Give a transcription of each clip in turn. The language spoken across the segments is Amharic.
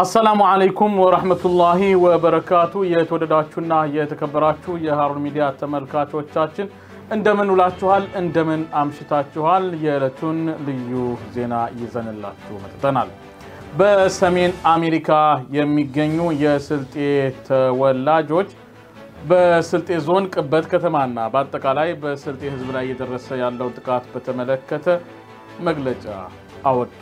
አሰላሙ አለይኩም ወራህመቱላሂ ወበረካቱ። የተወደዳችሁና የተከበራችሁ የሀሩን ሚዲያ ተመልካቾቻችን እንደምን ውላችኋል? እንደምን አምሽታችኋል? የዕለቱን ልዩ ዜና ይዘንላችሁ መጥተናል። በሰሜን አሜሪካ የሚገኙ የስልጤ ተወላጆች በስልጤ ዞን ቅበት ከተማና በአጠቃላይ በስልጤ ህዝብ ላይ እየደረሰ ያለው ጥቃት በተመለከተ መግለጫ አወጡ።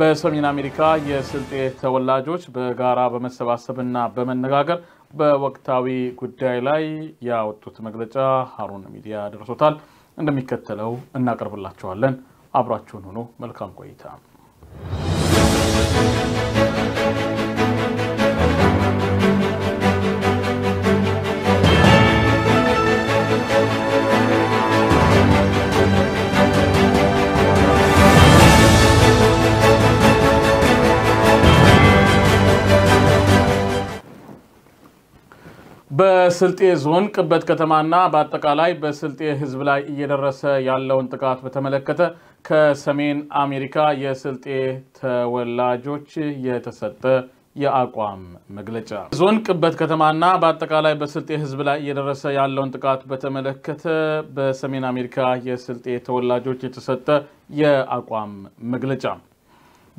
በሰሜን አሜሪካ የስልጤ ተወላጆች በጋራ በመሰባሰብና በመነጋገር በወቅታዊ ጉዳይ ላይ ያወጡት መግለጫ ሀሩን ሚዲያ ደርሶታል። እንደሚከተለው እናቀርብላቸዋለን። አብራችሁን ሆኖ መልካም ቆይታ በስልጤ ዞን ቅበት ከተማና በአጠቃላይ በስልጤ ሕዝብ ላይ እየደረሰ ያለውን ጥቃት በተመለከተ ከሰሜን አሜሪካ የስልጤ ተወላጆች የተሰጠ የአቋም መግለጫ። ዞን ቅበት ከተማና በአጠቃላይ በስልጤ ሕዝብ ላይ እየደረሰ ያለውን ጥቃት በተመለከተ በሰሜን አሜሪካ የስልጤ ተወላጆች የተሰጠ የአቋም መግለጫ።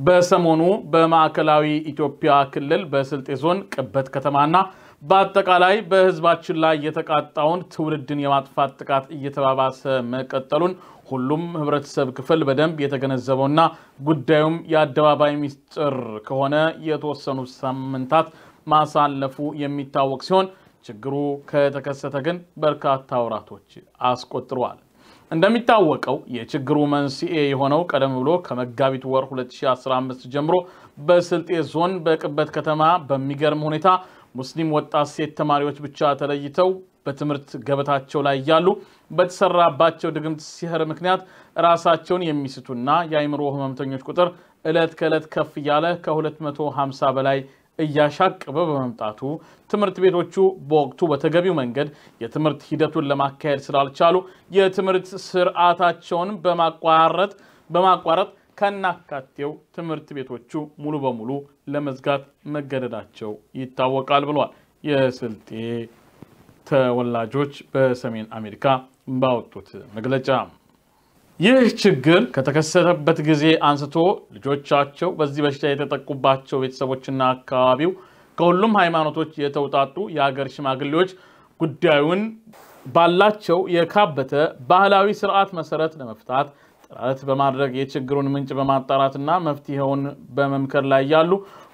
በሰሞኑ በማዕከላዊ ኢትዮጵያ ክልል በስልጤ ዞን ቅበት ከተማና በአጠቃላይ በህዝባችን ላይ የተቃጣውን ትውልድን የማጥፋት ጥቃት እየተባባሰ መቀጠሉን ሁሉም ህብረተሰብ ክፍል በደንብ የተገነዘበውና ጉዳዩም የአደባባይ ሚስጥር ከሆነ የተወሰኑ ሳምንታት ማሳለፉ የሚታወቅ ሲሆን ችግሩ ከተከሰተ ግን በርካታ ወራቶች አስቆጥረዋል። እንደሚታወቀው የችግሩ መንስኤ የሆነው ቀደም ብሎ ከመጋቢት ወር 2015 ጀምሮ በስልጤ ዞን በቅበት ከተማ በሚገርም ሁኔታ ሙስሊም ወጣት ሴት ተማሪዎች ብቻ ተለይተው በትምህርት ገበታቸው ላይ እያሉ በተሰራባቸው ድግምት ሲህር ምክንያት ራሳቸውን የሚስቱና የአይምሮ ህመምተኞች ቁጥር ዕለት ከዕለት ከፍ እያለ ከ250 በላይ እያሻቀበ በመምጣቱ ትምህርት ቤቶቹ በወቅቱ በተገቢው መንገድ የትምህርት ሂደቱን ለማካሄድ ስላልቻሉ የትምህርት ስርዓታቸውን በማቋረጥ በማቋረጥ ከናካቴው ትምህርት ቤቶቹ ሙሉ በሙሉ ለመዝጋት መገደዳቸው ይታወቃል ብሏል። የስልጤ ተወላጆች በሰሜን አሜሪካ ባወጡት መግለጫ ይህ ችግር ከተከሰተበት ጊዜ አንስቶ ልጆቻቸው በዚህ በሽታ የተጠቁባቸው ቤተሰቦችና አካባቢው ከሁሉም ሃይማኖቶች የተውጣጡ የሀገር ሽማግሌዎች ጉዳዩን ባላቸው የካበተ ባህላዊ ስርዓት መሰረት ለመፍታት ጥረት በማድረግ የችግሩን ምንጭ በማጣራትና መፍትሄውን በመምከር ላይ ያሉ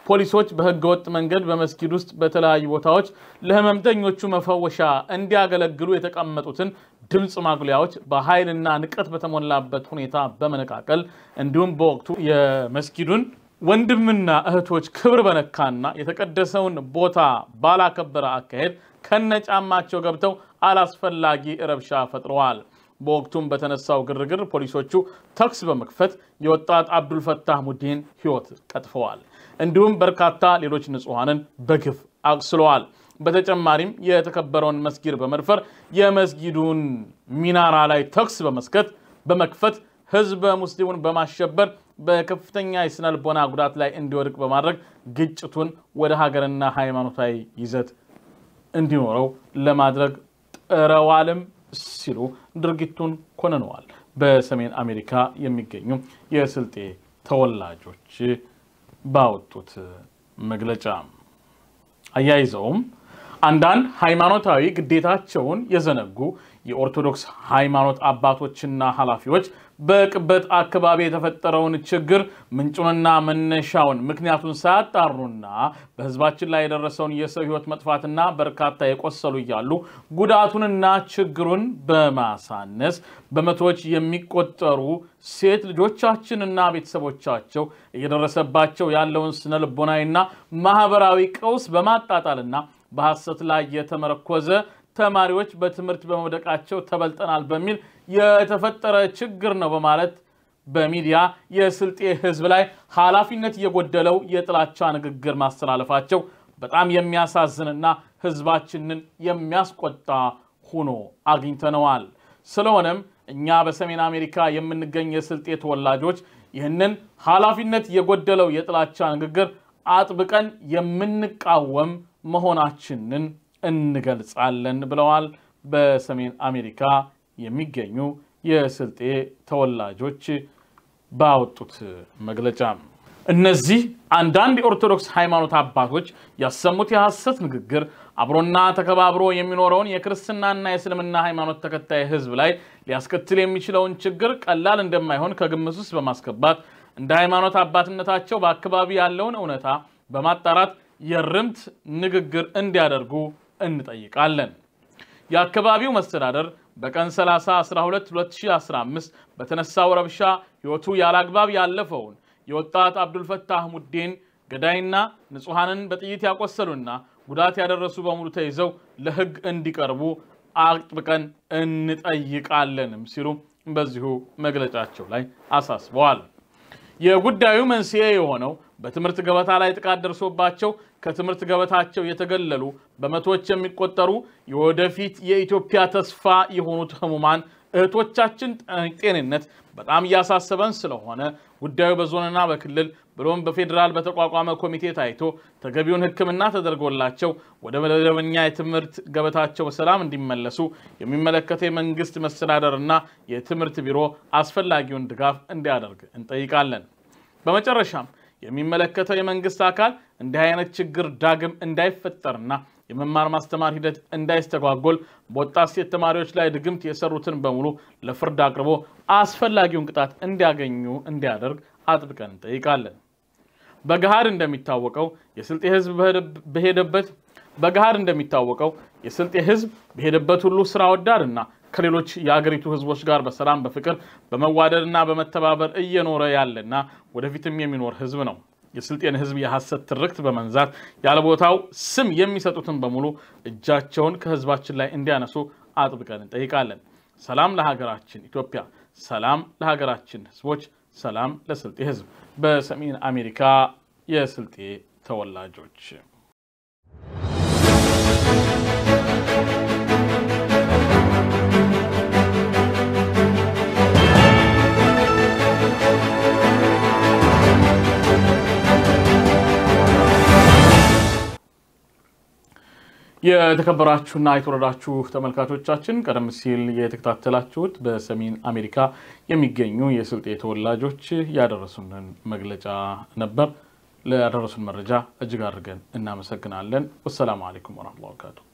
ፖሊሶች በህገወጥ መንገድ በመስጊድ ውስጥ በተለያዩ ቦታዎች ለህመምተኞቹ መፈወሻ እንዲያገለግሉ የተቀመጡትን ድምፅ ማጉሊያዎች በኃይልና ንቀት በተሞላበት ሁኔታ በመነቃቀል እንዲሁም በወቅቱ የመስጊዱን ወንድምና እህቶች ክብር በነካና የተቀደሰውን ቦታ ባላከበረ አካሄድ ከነጫማቸው ገብተው አላስፈላጊ ረብሻ ፈጥረዋል። በወቅቱም በተነሳው ግርግር ፖሊሶቹ ተኩስ በመክፈት የወጣት አብዱልፈታህ ሙዲን ሕይወት ቀጥፈዋል። እንዲሁም በርካታ ሌሎች ንጹሐንን በግፍ አቁስለዋል። በተጨማሪም የተከበረውን መስጊድ በመድፈር የመስጊዱን ሚናራ ላይ ተኩስ በመስከት በመክፈት ህዝበ ሙስሊሙን በማሸበር በከፍተኛ የስነልቦና ጉዳት ላይ እንዲወድቅ በማድረግ ግጭቱን ወደ ሀገርና ሃይማኖታዊ ይዘት እንዲኖረው ለማድረግ ጥረዋልም ሲሉ ድርጊቱን ኮንነዋል። በሰሜን አሜሪካ የሚገኙ የስልጤ ተወላጆች ባወጡት መግለጫ አያይዘውም አንዳንድ ሃይማኖታዊ ግዴታቸውን የዘነጉ የኦርቶዶክስ ሃይማኖት አባቶችና ኃላፊዎች በቅበት አካባቢ የተፈጠረውን ችግር ምንጩንና መነሻውን ምክንያቱን ሳያጣሩና በህዝባችን ላይ የደረሰውን የሰው ህይወት መጥፋትና በርካታ የቆሰሉ እያሉ ጉዳቱንና ችግሩን በማሳነስ በመቶዎች የሚቆጠሩ ሴት ልጆቻችንና ቤተሰቦቻቸው እየደረሰባቸው ያለውን ልቦናዊና ማህበራዊ ቀውስ በማጣጣልና በሐሰት ላይ የተመረኮዘ ተማሪዎች በትምህርት በመውደቃቸው ተበልጠናል በሚል የተፈጠረ ችግር ነው በማለት በሚዲያ የስልጤ ህዝብ ላይ ኃላፊነት የጎደለው የጥላቻ ንግግር ማስተላለፋቸው በጣም የሚያሳዝንና ህዝባችንን የሚያስቆጣ ሆኖ አግኝተነዋል። ስለሆነም እኛ በሰሜን አሜሪካ የምንገኝ የስልጤ ተወላጆች ይህንን ኃላፊነት የጎደለው የጥላቻ ንግግር አጥብቀን የምንቃወም መሆናችንን እንገልጻለን ብለዋል። በሰሜን አሜሪካ የሚገኙ የስልጤ ተወላጆች ባወጡት መግለጫ እነዚህ አንዳንድ የኦርቶዶክስ ሃይማኖት አባቶች ያሰሙት የሐሰት ንግግር አብሮና ተከባብሮ የሚኖረውን የክርስትናና የእስልምና ሃይማኖት ተከታይ ሕዝብ ላይ ሊያስከትል የሚችለውን ችግር ቀላል እንደማይሆን ከግምት ውስጥ በማስገባት እንደ ሃይማኖት አባትነታቸው በአካባቢ ያለውን እውነታ በማጣራት የርምት ንግግር እንዲያደርጉ እንጠይቃለን። የአካባቢው መስተዳደር በቀን 30 12 2015 በተነሳው ረብሻ ሕይወቱ ያለፈውን የወጣት አብዱልፈታህ ሙዴን ገዳይና ንጹሐንን በጥይት ያቆሰሉና ጉዳት ያደረሱ በሙሉ ተይዘው ለሕግ እንዲቀርቡ አጥብቀን እንጠይቃለንም ሲሉ በዚሁ መግለጫቸው ላይ አሳስበዋል። የጉዳዩ መንስኤ የሆነው በትምህርት ገበታ ላይ ጥቃት ደርሶባቸው ከትምህርት ገበታቸው የተገለሉ በመቶዎች የሚቆጠሩ የወደፊት የኢትዮጵያ ተስፋ የሆኑት ህሙማን እህቶቻችን ጤንነት በጣም እያሳሰበን ስለሆነ ጉዳዩ በዞንና በክልል ብሎም በፌዴራል በተቋቋመ ኮሚቴ ታይቶ ተገቢውን ሕክምና ተደርጎላቸው ወደ መደበኛ የትምህርት ገበታቸው በሰላም እንዲመለሱ የሚመለከተው የመንግስት መስተዳደርና የትምህርት ቢሮ አስፈላጊውን ድጋፍ እንዲያደርግ እንጠይቃለን። በመጨረሻም የሚመለከተው የመንግስት አካል እንዲህ አይነት ችግር ዳግም እንዳይፈጠርና የመማር ማስተማር ሂደት እንዳይስተጓጎል በወጣት ሴት ተማሪዎች ላይ ድግምት የሰሩትን በሙሉ ለፍርድ አቅርቦ አስፈላጊውን ቅጣት እንዲያገኙ እንዲያደርግ አጥብቀን እንጠይቃለን። በገሃድ እንደሚታወቀው የስልጤ ህዝብ በሄደበት በጋር እንደሚታወቀው የስልጤ ህዝብ በሄደበት ሁሉ ስራ ወዳድና ከሌሎች የአገሪቱ ህዝቦች ጋር በሰላም በፍቅር በመዋደድና በመተባበር እየኖረ ያለና ወደፊትም የሚኖር ህዝብ ነው። የስልጤን ህዝብ የሐሰት ትርክት በመንዛት ያለቦታው ስም የሚሰጡትን በሙሉ እጃቸውን ከህዝባችን ላይ እንዲያነሱ አጥብቀን እንጠይቃለን። ሰላም ለሀገራችን ኢትዮጵያ፣ ሰላም ለሀገራችን ህዝቦች፣ ሰላም ለስልጤ ህዝብ። በሰሜን አሜሪካ የስልጤ ተወላጆች የተከበራችሁና የተወረዳችሁ ተመልካቾቻችን ቀደም ሲል የተከታተላችሁት በሰሜን አሜሪካ የሚገኙ የስልጤ ተወላጆች ያደረሱንን መግለጫ ነበር። ለደረሱን መረጃ እጅግ አድርገን እናመሰግናለን። ወሰላሙ አሌይኩም ወረህመቱላሂ ወበረካቱህ።